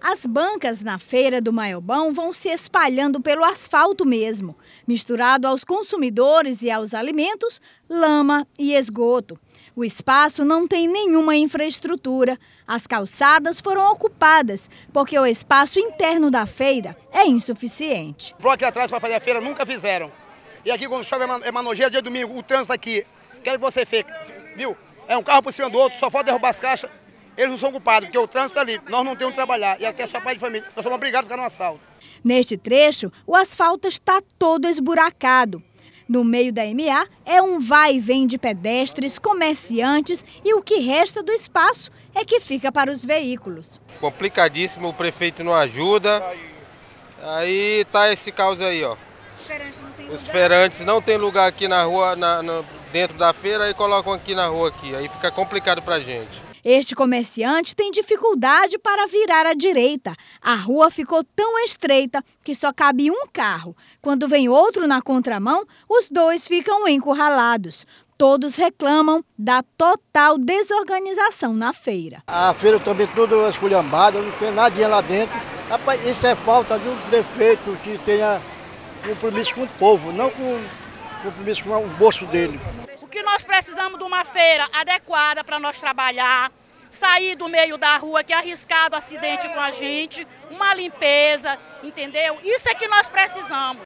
As bancas na feira do Maiobão vão se espalhando pelo asfalto mesmo, misturado aos consumidores e aos alimentos, lama e esgoto. O espaço não tem nenhuma infraestrutura. As calçadas foram ocupadas, porque o espaço interno da feira é insuficiente. Pro aqui atrás para fazer a feira nunca fizeram. E aqui quando chove é manojeira, é dia domingo, o trânsito aqui, quero que você fique, viu? É um carro por cima do outro, só falta derrubar as caixas eles não são culpados, porque o trânsito está é ali. Nós não temos que trabalhar. E até só pai de família. Nós somos obrigados a ficar no assalto. Neste trecho, o asfalto está todo esburacado. No meio da MA é um vai e vem de pedestres, comerciantes e o que resta do espaço é que fica para os veículos. Complicadíssimo, o prefeito não ajuda. Aí tá esse caos aí, ó. Os ferantes não tem lugar aqui na rua, na, na dentro da feira e colocam aqui na rua aqui. Aí fica complicado para a gente. Este comerciante tem dificuldade para virar à direita. A rua ficou tão estreita que só cabe um carro. Quando vem outro na contramão, os dois ficam encurralados. Todos reclamam da total desorganização na feira. A feira também tudo esculhambada, não tem nadinha lá dentro. Rapaz, isso é falta de um prefeito que tenha compromisso com o povo, não com compromisso com o bolso dele precisamos de uma feira adequada para nós trabalhar, sair do meio da rua que é arriscado acidente com a gente, uma limpeza, entendeu? Isso é que nós precisamos.